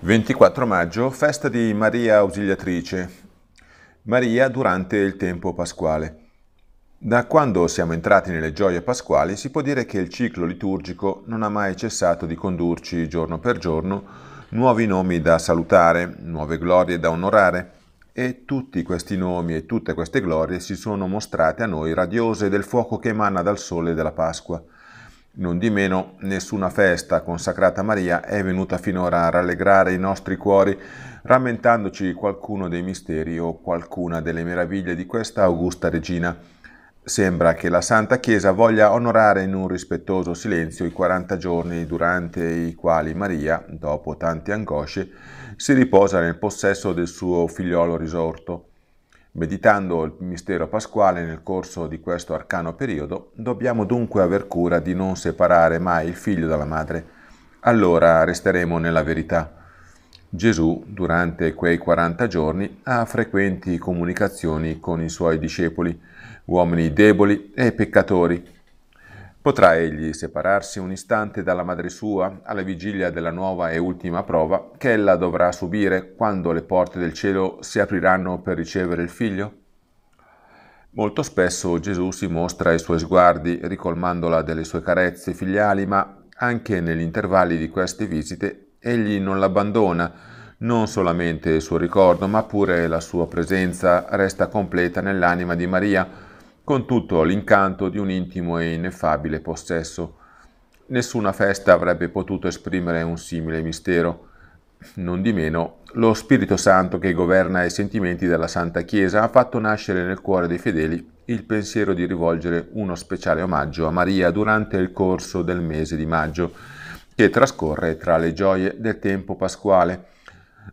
24 maggio, festa di Maria Ausiliatrice. Maria durante il tempo pasquale. Da quando siamo entrati nelle gioie pasquali si può dire che il ciclo liturgico non ha mai cessato di condurci giorno per giorno nuovi nomi da salutare, nuove glorie da onorare e tutti questi nomi e tutte queste glorie si sono mostrate a noi radiose del fuoco che emana dal sole della Pasqua. Non di meno, nessuna festa consacrata a Maria è venuta finora a rallegrare i nostri cuori, rammentandoci qualcuno dei misteri o qualcuna delle meraviglie di questa augusta regina. Sembra che la Santa Chiesa voglia onorare in un rispettoso silenzio i 40 giorni durante i quali Maria, dopo tante angosce, si riposa nel possesso del suo figliolo risorto. Meditando il mistero pasquale nel corso di questo arcano periodo, dobbiamo dunque aver cura di non separare mai il figlio dalla madre, allora resteremo nella verità. Gesù, durante quei 40 giorni, ha frequenti comunicazioni con i suoi discepoli, uomini deboli e peccatori, Potrà egli separarsi un istante dalla madre sua alla vigilia della nuova e ultima prova che ella dovrà subire quando le porte del cielo si apriranno per ricevere il figlio? Molto spesso Gesù si mostra ai suoi sguardi, ricolmandola delle sue carezze filiali, ma anche negli intervalli di queste visite egli non l'abbandona, non solamente il suo ricordo, ma pure la sua presenza resta completa nell'anima di Maria, con tutto l'incanto di un intimo e ineffabile possesso. Nessuna festa avrebbe potuto esprimere un simile mistero. Non di meno, lo Spirito Santo che governa i sentimenti della Santa Chiesa ha fatto nascere nel cuore dei fedeli il pensiero di rivolgere uno speciale omaggio a Maria durante il corso del mese di maggio, che trascorre tra le gioie del tempo pasquale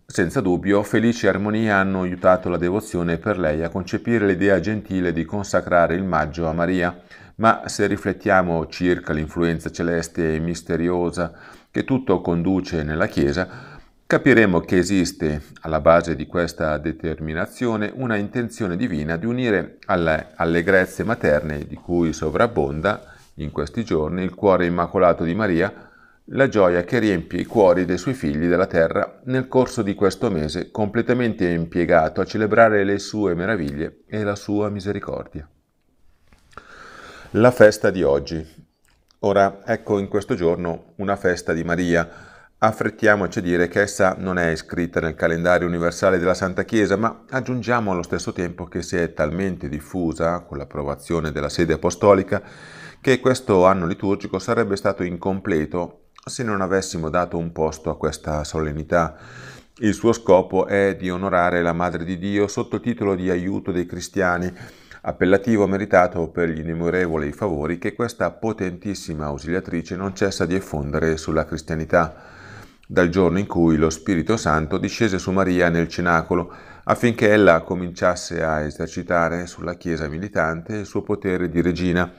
senza dubbio, Felice Armonia hanno aiutato la devozione per lei a concepire l'idea gentile di consacrare il maggio a Maria, ma se riflettiamo circa l'influenza celeste e misteriosa che tutto conduce nella Chiesa, capiremo che esiste alla base di questa determinazione una intenzione divina di unire alle allegrezze materne di cui sovrabbonda in questi giorni il cuore immacolato di Maria la gioia che riempie i cuori dei suoi figli della terra nel corso di questo mese completamente impiegato a celebrare le sue meraviglie e la sua misericordia. La festa di oggi. Ora, ecco in questo giorno una festa di Maria. Affrettiamoci a dire che essa non è iscritta nel calendario universale della Santa Chiesa, ma aggiungiamo allo stesso tempo che si è talmente diffusa con l'approvazione della sede apostolica che questo anno liturgico sarebbe stato incompleto se non avessimo dato un posto a questa solennità. Il suo scopo è di onorare la Madre di Dio sotto titolo di aiuto dei cristiani, appellativo meritato per gli innumerevoli favori che questa potentissima ausiliatrice non cessa di effondere sulla cristianità, dal giorno in cui lo Spirito Santo discese su Maria nel cenacolo affinché ella cominciasse a esercitare sulla Chiesa militante il suo potere di regina,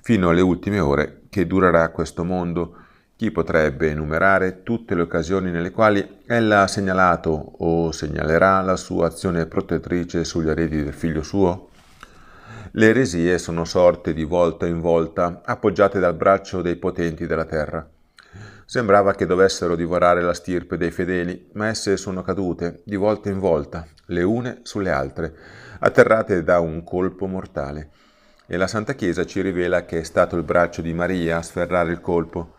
fino alle ultime ore che durerà questo mondo, chi potrebbe enumerare tutte le occasioni nelle quali ella ha segnalato o segnalerà la sua azione protettrice sugli eredi del figlio suo? Le eresie sono sorte di volta in volta, appoggiate dal braccio dei potenti della terra. Sembrava che dovessero divorare la stirpe dei fedeli, ma esse sono cadute di volta in volta, le une sulle altre, atterrate da un colpo mortale. E la Santa Chiesa ci rivela che è stato il braccio di Maria a sferrare il colpo.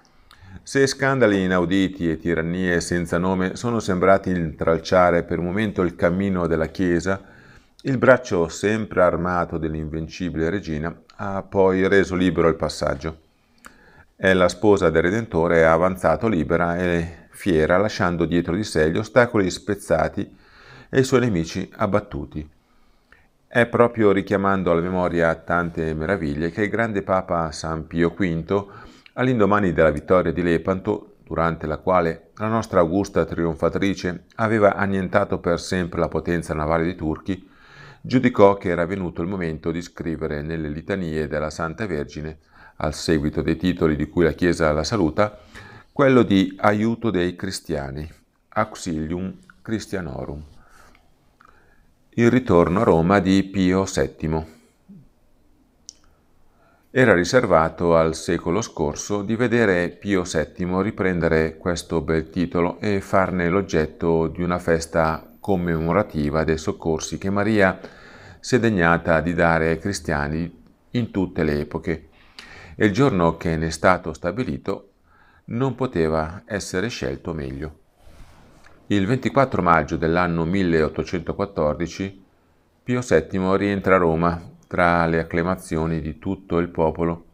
Se scandali inauditi e tirannie senza nome sono sembrati intralciare per un momento il cammino della Chiesa, il braccio sempre armato dell'invincibile regina ha poi reso libero il passaggio. È la sposa del Redentore ha avanzato libera e fiera, lasciando dietro di sé gli ostacoli spezzati e i suoi nemici abbattuti. È proprio richiamando alla memoria tante meraviglie che il grande Papa San Pio V All'indomani della vittoria di Lepanto, durante la quale la nostra Augusta trionfatrice aveva annientato per sempre la potenza navale dei turchi, giudicò che era venuto il momento di scrivere nelle litanie della Santa Vergine, al seguito dei titoli di cui la Chiesa la saluta, quello di Aiuto dei Cristiani, Auxilium Christianorum, il ritorno a Roma di Pio VII era riservato al secolo scorso di vedere Pio VII riprendere questo bel titolo e farne l'oggetto di una festa commemorativa dei soccorsi che Maria si è degnata di dare ai cristiani in tutte le epoche. E il giorno che ne è stato stabilito non poteva essere scelto meglio. Il 24 maggio dell'anno 1814 Pio VII rientra a Roma tra le acclamazioni di tutto il popolo.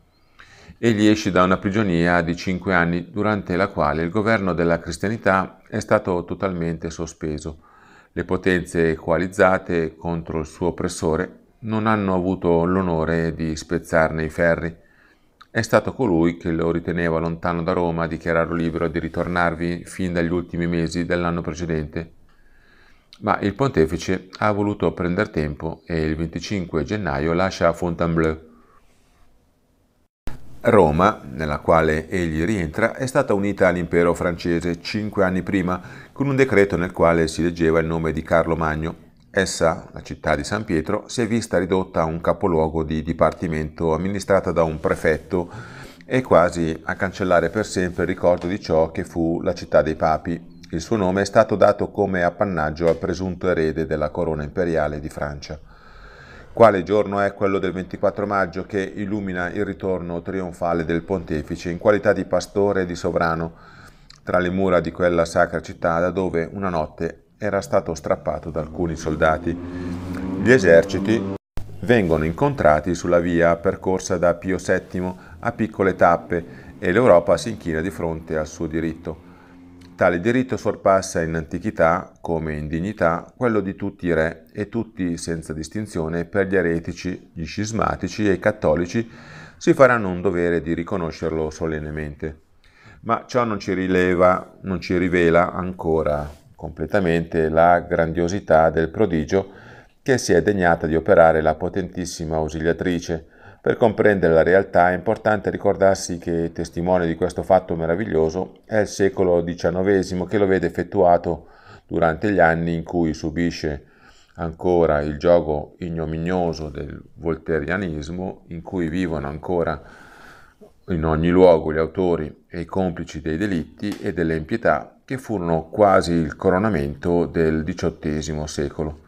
Egli esce da una prigionia di cinque anni durante la quale il governo della cristianità è stato totalmente sospeso. Le potenze coalizzate contro il suo oppressore non hanno avuto l'onore di spezzarne i ferri. È stato colui che lo riteneva lontano da Roma a dichiararlo libero di ritornarvi fin dagli ultimi mesi dell'anno precedente ma il pontefice ha voluto prendere tempo e il 25 gennaio lascia Fontainebleau. Roma, nella quale egli rientra, è stata unita all'impero francese cinque anni prima con un decreto nel quale si leggeva il nome di Carlo Magno. Essa, la città di San Pietro, si è vista ridotta a un capoluogo di dipartimento amministrata da un prefetto e quasi a cancellare per sempre il ricordo di ciò che fu la città dei papi, il suo nome è stato dato come appannaggio al presunto erede della corona imperiale di Francia. Quale giorno è quello del 24 maggio che illumina il ritorno trionfale del pontefice in qualità di pastore e di sovrano tra le mura di quella sacra città da dove una notte era stato strappato da alcuni soldati. Gli eserciti vengono incontrati sulla via percorsa da Pio VII a piccole tappe e l'Europa si inchina di fronte al suo diritto. Tale diritto sorpassa in antichità, come in dignità, quello di tutti i re e tutti, senza distinzione, per gli eretici, gli scismatici e i cattolici si faranno un dovere di riconoscerlo solennemente. Ma ciò non ci rileva, non ci rivela ancora completamente la grandiosità del prodigio che si è degnata di operare la potentissima ausiliatrice, per comprendere la realtà è importante ricordarsi che testimone di questo fatto meraviglioso è il secolo XIX che lo vede effettuato durante gli anni in cui subisce ancora il gioco ignominioso del volterianismo, in cui vivono ancora in ogni luogo gli autori e i complici dei delitti e delle impietà che furono quasi il coronamento del XVIII secolo.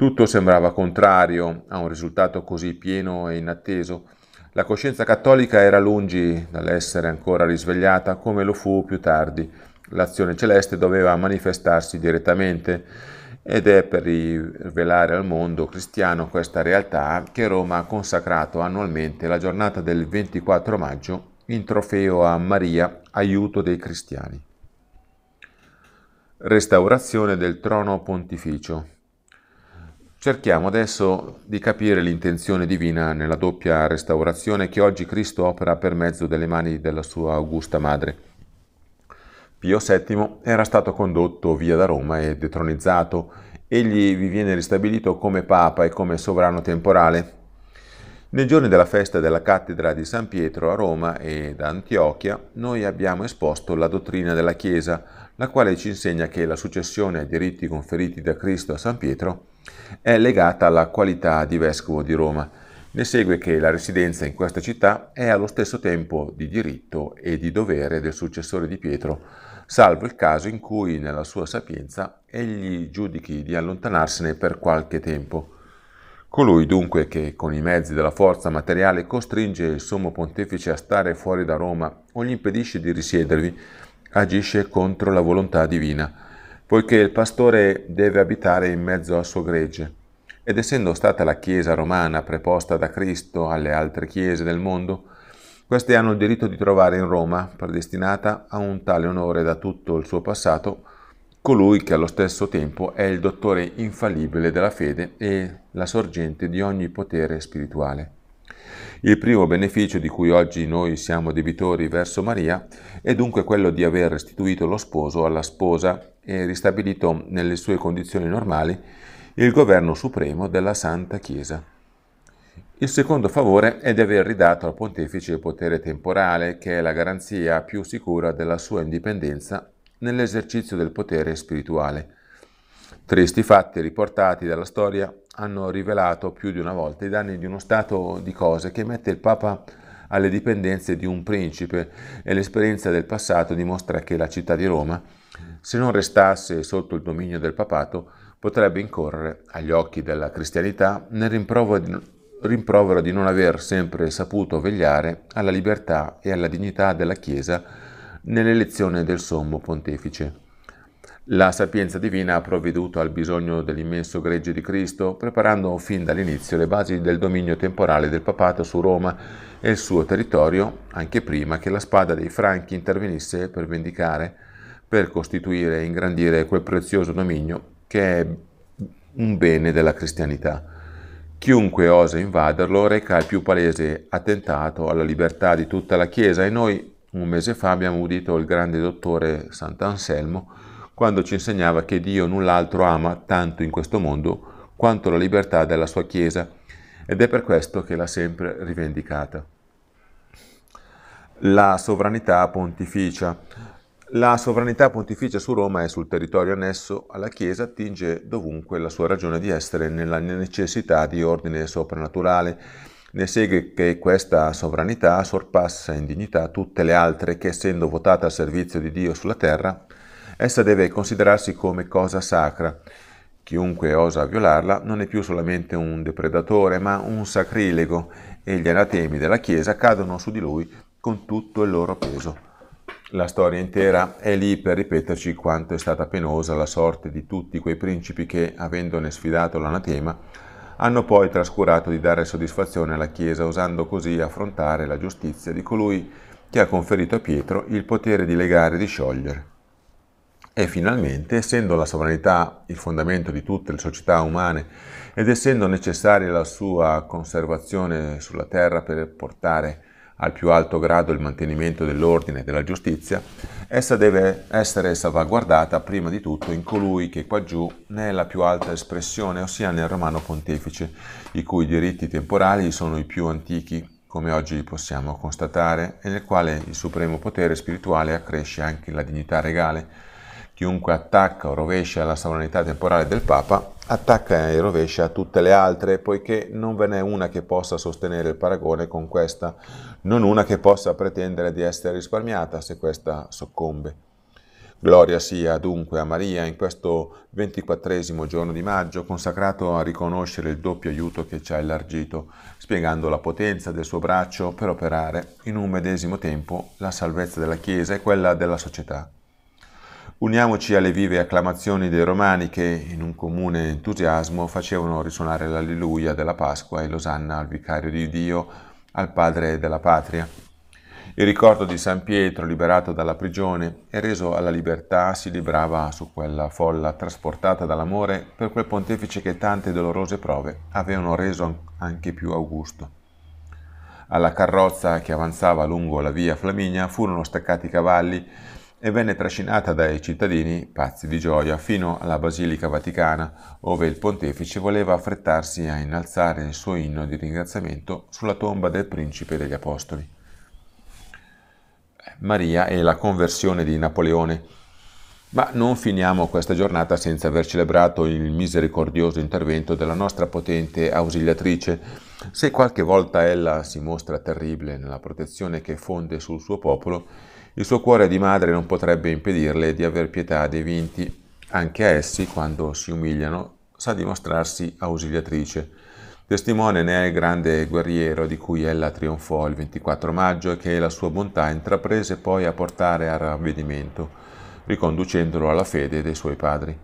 Tutto sembrava contrario a un risultato così pieno e inatteso. La coscienza cattolica era lungi dall'essere ancora risvegliata come lo fu più tardi. L'azione celeste doveva manifestarsi direttamente ed è per rivelare al mondo cristiano questa realtà che Roma ha consacrato annualmente la giornata del 24 maggio in trofeo a Maria, aiuto dei cristiani. Restaurazione del trono pontificio. Cerchiamo adesso di capire l'intenzione divina nella doppia restaurazione che oggi Cristo opera per mezzo delle mani della sua augusta madre. Pio VII era stato condotto via da Roma e detronizzato. Egli vi viene ristabilito come papa e come sovrano temporale. Nei giorni della festa della cattedra di San Pietro a Roma e ad Antiochia noi abbiamo esposto la dottrina della Chiesa, la quale ci insegna che la successione ai diritti conferiti da Cristo a San Pietro è legata alla qualità di vescovo di Roma. Ne segue che la residenza in questa città è allo stesso tempo di diritto e di dovere del successore di Pietro, salvo il caso in cui nella sua sapienza egli giudichi di allontanarsene per qualche tempo. Colui dunque che con i mezzi della forza materiale costringe il sommo pontefice a stare fuori da Roma o gli impedisce di risiedervi, agisce contro la volontà divina poiché il pastore deve abitare in mezzo al suo gregge. Ed essendo stata la Chiesa romana preposta da Cristo alle altre Chiese del mondo, queste hanno il diritto di trovare in Roma, predestinata a un tale onore da tutto il suo passato, colui che allo stesso tempo è il dottore infallibile della fede e la sorgente di ogni potere spirituale. Il primo beneficio di cui oggi noi siamo debitori verso Maria è dunque quello di aver restituito lo sposo alla sposa e ristabilito nelle sue condizioni normali il governo supremo della Santa Chiesa. Il secondo favore è di aver ridato al pontefice il potere temporale, che è la garanzia più sicura della sua indipendenza nell'esercizio del potere spirituale. Tristi fatti riportati dalla storia hanno rivelato più di una volta i danni di uno stato di cose che mette il Papa alle dipendenze di un principe e l'esperienza del passato dimostra che la città di Roma, se non restasse sotto il dominio del papato, potrebbe incorrere, agli occhi della cristianità, nel rimprovero di non aver sempre saputo vegliare alla libertà e alla dignità della Chiesa nell'elezione del sommo pontefice. La sapienza divina ha provveduto al bisogno dell'immenso greggio di Cristo, preparando fin dall'inizio le basi del dominio temporale del papato su Roma e il suo territorio, anche prima che la spada dei Franchi intervenisse per vendicare per costituire e ingrandire quel prezioso dominio che è un bene della cristianità. Chiunque osa invaderlo reca il più palese attentato alla libertà di tutta la Chiesa e noi un mese fa abbiamo udito il grande dottore Sant'Anselmo quando ci insegnava che Dio null'altro ama tanto in questo mondo quanto la libertà della sua Chiesa ed è per questo che l'ha sempre rivendicata. La sovranità pontificia la sovranità pontificia su Roma e sul territorio annesso alla Chiesa attinge dovunque la sua ragione di essere nella necessità di ordine soprannaturale. Ne segue che questa sovranità sorpassa in dignità tutte le altre che, essendo votata al servizio di Dio sulla terra, essa deve considerarsi come cosa sacra. Chiunque osa violarla non è più solamente un depredatore, ma un sacrilego, e gli anatemi della Chiesa cadono su di lui con tutto il loro peso. La storia intera è lì per ripeterci quanto è stata penosa la sorte di tutti quei principi che, avendone sfidato l'anatema, hanno poi trascurato di dare soddisfazione alla Chiesa osando così affrontare la giustizia di colui che ha conferito a Pietro il potere di legare e di sciogliere. E finalmente, essendo la sovranità il fondamento di tutte le società umane ed essendo necessaria la sua conservazione sulla terra per portare a al più alto grado il mantenimento dell'ordine e della giustizia, essa deve essere salvaguardata prima di tutto in colui che qua giù ne è la più alta espressione, ossia nel Romano Pontefice, i cui diritti temporali sono i più antichi, come oggi possiamo constatare, e nel quale il supremo potere spirituale accresce anche la dignità regale. Chiunque attacca o rovescia la sovranità temporale del Papa attacca e rovescia tutte le altre, poiché non ve n'è una che possa sostenere il paragone con questa, non una che possa pretendere di essere risparmiata se questa soccombe. Gloria sia dunque a Maria in questo ventiquattresimo giorno di maggio, consacrato a riconoscere il doppio aiuto che ci ha elargito, spiegando la potenza del suo braccio per operare in un medesimo tempo la salvezza della Chiesa e quella della società. Uniamoci alle vive acclamazioni dei romani che, in un comune entusiasmo, facevano risuonare l'alleluia della Pasqua e l'osanna al vicario di Dio, al padre della patria. Il ricordo di San Pietro, liberato dalla prigione e reso alla libertà, si librava su quella folla trasportata dall'amore per quel pontefice che tante dolorose prove avevano reso anche più augusto. Alla carrozza che avanzava lungo la via Flaminia furono staccati i cavalli e venne trascinata dai cittadini pazzi di gioia fino alla Basilica Vaticana, dove il pontefice voleva affrettarsi a innalzare il suo inno di ringraziamento sulla tomba del principe degli apostoli. Eh, Maria e la conversione di Napoleone. Ma non finiamo questa giornata senza aver celebrato il misericordioso intervento della nostra potente ausiliatrice. Se qualche volta ella si mostra terribile nella protezione che fonde sul suo popolo, il suo cuore di madre non potrebbe impedirle di aver pietà dei vinti, anche a essi, quando si umiliano, sa dimostrarsi ausiliatrice. Testimone ne è il grande guerriero di cui ella trionfò il 24 maggio e che la sua bontà intraprese poi a portare al ravvedimento, riconducendolo alla fede dei suoi padri.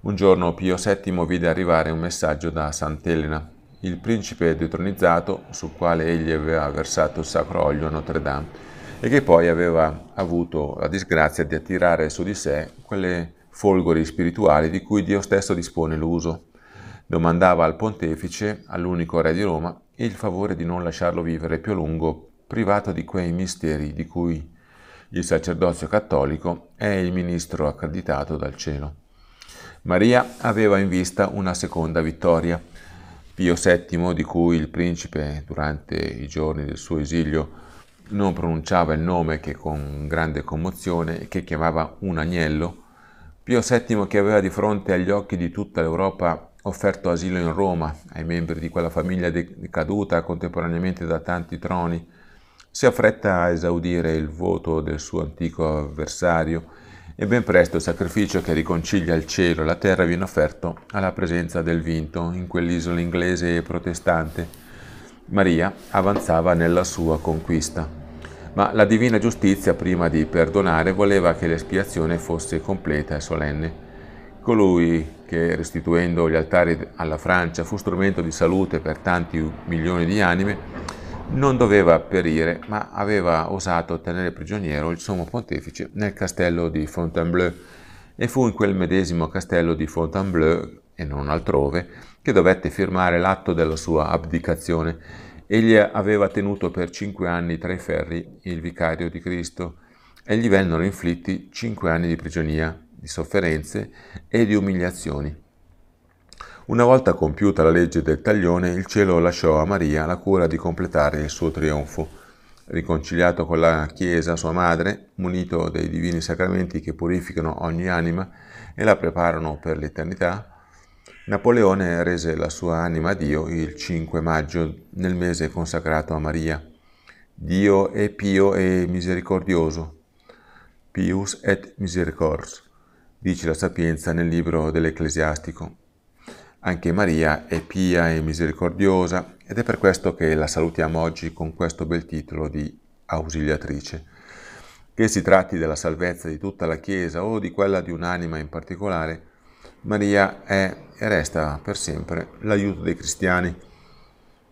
Un giorno Pio VII vide arrivare un messaggio da Sant'Elena, il principe detronizzato sul quale egli aveva versato il sacro olio a Notre Dame e che poi aveva avuto la disgrazia di attirare su di sé quelle folgori spirituali di cui Dio stesso dispone l'uso. Domandava al pontefice, all'unico re di Roma, il favore di non lasciarlo vivere più a lungo, privato di quei misteri di cui il sacerdozio cattolico è il ministro accreditato dal cielo. Maria aveva in vista una seconda vittoria. Pio VII, di cui il principe, durante i giorni del suo esilio, non pronunciava il nome che con grande commozione, e che chiamava un agnello, Pio VII che aveva di fronte agli occhi di tutta l'Europa offerto asilo in Roma ai membri di quella famiglia decaduta contemporaneamente da tanti troni, si affretta a esaudire il voto del suo antico avversario e ben presto il sacrificio che riconcilia il cielo e la terra viene offerto alla presenza del vinto in quell'isola inglese e protestante Maria avanzava nella sua conquista. Ma la divina giustizia, prima di perdonare, voleva che l'espiazione fosse completa e solenne. Colui che, restituendo gli altari alla Francia, fu strumento di salute per tanti milioni di anime, non doveva perire, ma aveva osato tenere prigioniero il sommo pontefice nel castello di Fontainebleau e fu in quel medesimo castello di Fontainebleau e non altrove, che dovette firmare l'atto della sua abdicazione. Egli aveva tenuto per cinque anni tra i ferri il vicario di Cristo e gli vennero inflitti cinque anni di prigionia, di sofferenze e di umiliazioni. Una volta compiuta la legge del taglione, il cielo lasciò a Maria la cura di completare il suo trionfo. Riconciliato con la Chiesa, sua madre, munito dei divini sacramenti che purificano ogni anima e la preparano per l'eternità, Napoleone rese la sua anima a Dio il 5 maggio, nel mese consacrato a Maria. Dio è pio e misericordioso, pius et misericors, dice la sapienza nel libro dell'Ecclesiastico. Anche Maria è pia e misericordiosa ed è per questo che la salutiamo oggi con questo bel titolo di ausiliatrice. Che si tratti della salvezza di tutta la Chiesa o di quella di un'anima in particolare, Maria è e resta per sempre l'aiuto dei cristiani.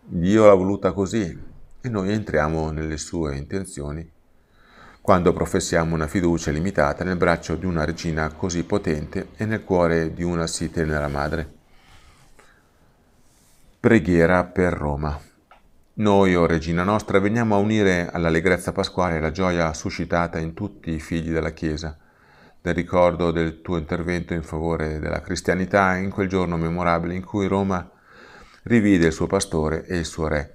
Dio l'ha voluta così e noi entriamo nelle sue intenzioni quando professiamo una fiducia limitata nel braccio di una regina così potente e nel cuore di una sì tenera madre. Preghiera per Roma. Noi, o oh Regina nostra, veniamo a unire all'allegrezza pasquale la gioia suscitata in tutti i figli della Chiesa del ricordo del tuo intervento in favore della cristianità in quel giorno memorabile in cui Roma rivide il suo pastore e il suo re.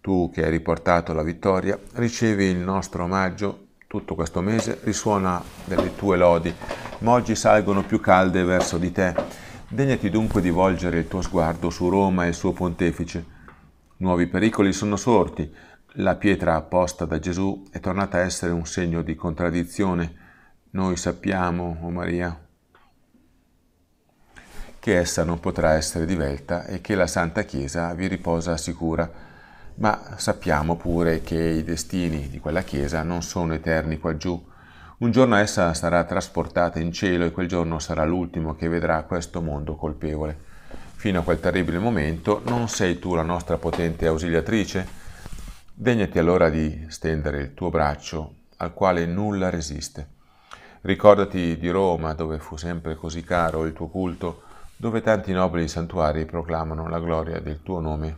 Tu che hai riportato la vittoria, ricevi il nostro omaggio, tutto questo mese risuona delle tue lodi, ma oggi salgono più calde verso di te. Degnati dunque di volgere il tuo sguardo su Roma e il suo pontefice. Nuovi pericoli sono sorti, la pietra apposta da Gesù è tornata a essere un segno di contraddizione, noi sappiamo, o oh Maria, che essa non potrà essere divelta e che la Santa Chiesa vi riposa sicura, ma sappiamo pure che i destini di quella Chiesa non sono eterni quaggiù. Un giorno essa sarà trasportata in cielo e quel giorno sarà l'ultimo che vedrà questo mondo colpevole. Fino a quel terribile momento non sei tu la nostra potente ausiliatrice? Degnati allora di stendere il tuo braccio al quale nulla resiste. Ricordati di Roma, dove fu sempre così caro il tuo culto, dove tanti nobili santuari proclamano la gloria del tuo nome.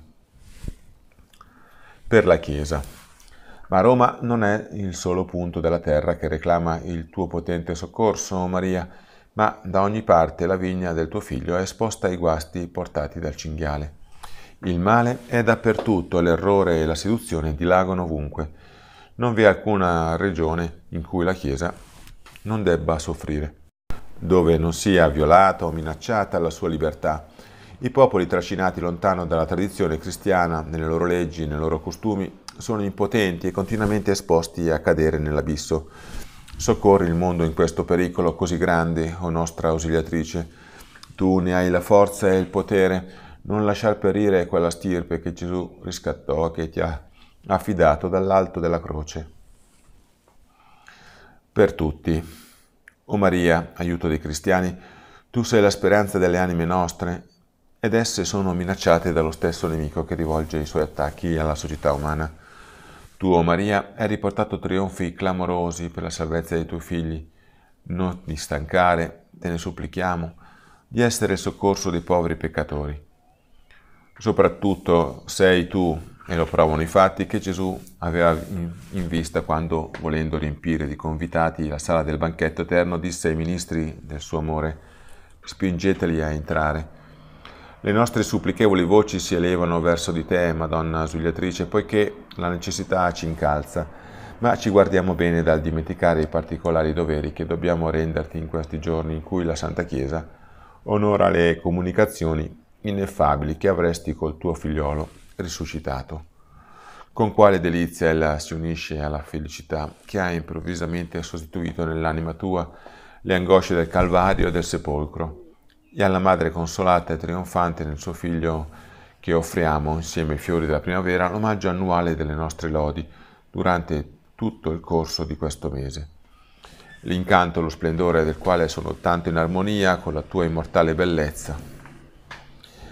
Per la Chiesa. Ma Roma non è il solo punto della terra che reclama il tuo potente soccorso, Maria, ma da ogni parte la vigna del tuo figlio è esposta ai guasti portati dal cinghiale. Il male è dappertutto, l'errore e la seduzione dilagano ovunque. Non vi è alcuna regione in cui la Chiesa non debba soffrire, dove non sia violata o minacciata la sua libertà. I popoli trascinati lontano dalla tradizione cristiana, nelle loro leggi, nei loro costumi, sono impotenti e continuamente esposti a cadere nell'abisso. Soccorri il mondo in questo pericolo così grande, o oh nostra ausiliatrice. Tu ne hai la forza e il potere. Non lasciar perire quella stirpe che Gesù riscattò, che ti ha affidato dall'alto della croce per tutti. O Maria, aiuto dei cristiani, tu sei la speranza delle anime nostre ed esse sono minacciate dallo stesso nemico che rivolge i suoi attacchi alla società umana. Tu, o Maria, hai riportato trionfi clamorosi per la salvezza dei tuoi figli. Non ti stancare, te ne supplichiamo, di essere il soccorso dei poveri peccatori. Soprattutto sei tu, e lo provano i fatti che Gesù aveva in, in, vista quando, volendo riempire di convitati la sala del banchetto eterno, disse ai ministri del suo amore, spingeteli a entrare. Le nostre supplichevoli voci si elevano verso di te, Madonna Sugliatrice, poiché la necessità ci incalza, ma ci guardiamo bene dal dimenticare i particolari doveri che dobbiamo renderti in questi giorni in cui la Santa Chiesa onora le comunicazioni ineffabili che avresti col tuo figliolo risuscitato. Con quale delizia ella si unisce alla felicità che ha improvvisamente sostituito nell'anima tua le angosce del Calvario e del sepolcro, e alla madre consolata e trionfante nel suo figlio che offriamo insieme ai fiori della primavera l'omaggio annuale delle nostre lodi durante tutto il corso di questo mese. L'incanto e lo splendore del quale sono tanto in armonia con la tua immortale bellezza.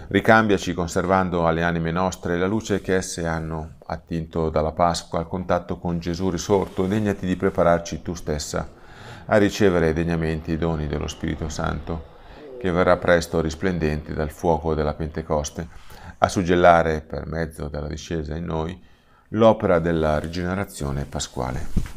Ricambiaci conservando alle anime nostre la luce che esse hanno attinto dalla Pasqua al contatto con Gesù risorto, degnati di prepararci tu stessa a ricevere degnamente i doni dello Spirito Santo, che verrà presto risplendente dal fuoco della Pentecoste, a suggellare per mezzo della discesa in noi l'opera della rigenerazione pasquale.